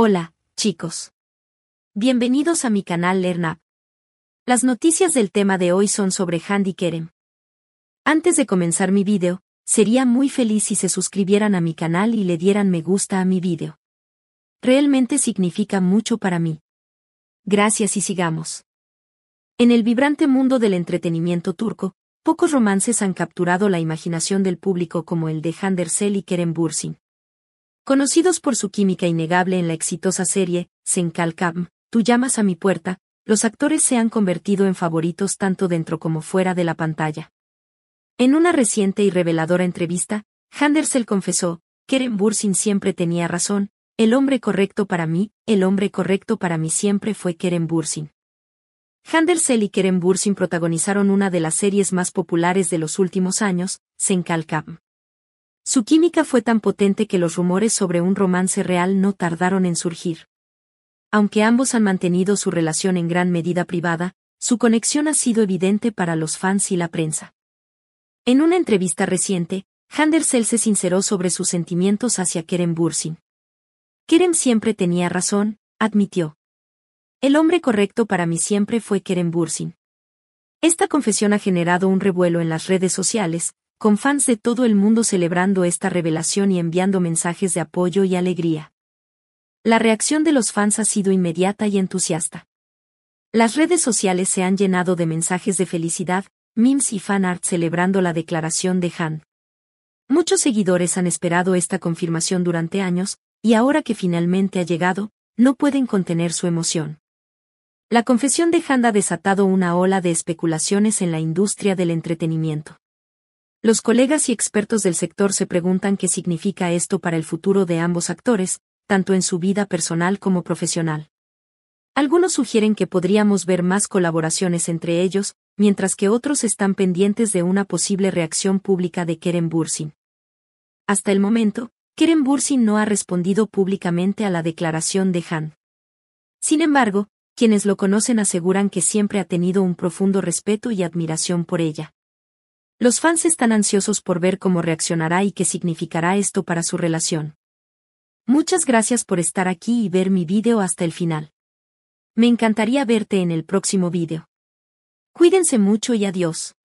Hola, chicos. Bienvenidos a mi canal LearnUp. Las noticias del tema de hoy son sobre Handy Kerem. Antes de comenzar mi vídeo, sería muy feliz si se suscribieran a mi canal y le dieran me gusta a mi vídeo. Realmente significa mucho para mí. Gracias y sigamos. En el vibrante mundo del entretenimiento turco, pocos romances han capturado la imaginación del público como el de Handersel y Kerem Bursin. Conocidos por su química innegable en la exitosa serie, Sencalcam, Tú llamas a mi puerta, los actores se han convertido en favoritos tanto dentro como fuera de la pantalla. En una reciente y reveladora entrevista, Handersel confesó, Keren Bursin siempre tenía razón, el hombre correcto para mí, el hombre correcto para mí siempre fue Keren Bursin. Handersel y Keren Bursin protagonizaron una de las series más populares de los últimos años, Sencalcam. Su química fue tan potente que los rumores sobre un romance real no tardaron en surgir. Aunque ambos han mantenido su relación en gran medida privada, su conexión ha sido evidente para los fans y la prensa. En una entrevista reciente, Handersel se sinceró sobre sus sentimientos hacia Kerem Bursin. Kerem siempre tenía razón, admitió. El hombre correcto para mí siempre fue Kerem Bursin. Esta confesión ha generado un revuelo en las redes sociales, con fans de todo el mundo celebrando esta revelación y enviando mensajes de apoyo y alegría. La reacción de los fans ha sido inmediata y entusiasta. Las redes sociales se han llenado de mensajes de felicidad, memes y fanart celebrando la declaración de Han. Muchos seguidores han esperado esta confirmación durante años, y ahora que finalmente ha llegado, no pueden contener su emoción. La confesión de Han ha desatado una ola de especulaciones en la industria del entretenimiento. Los colegas y expertos del sector se preguntan qué significa esto para el futuro de ambos actores, tanto en su vida personal como profesional. Algunos sugieren que podríamos ver más colaboraciones entre ellos, mientras que otros están pendientes de una posible reacción pública de Keren Bursin. Hasta el momento, Keren Bursin no ha respondido públicamente a la declaración de Han. Sin embargo, quienes lo conocen aseguran que siempre ha tenido un profundo respeto y admiración por ella. Los fans están ansiosos por ver cómo reaccionará y qué significará esto para su relación. Muchas gracias por estar aquí y ver mi vídeo hasta el final. Me encantaría verte en el próximo vídeo. Cuídense mucho y adiós.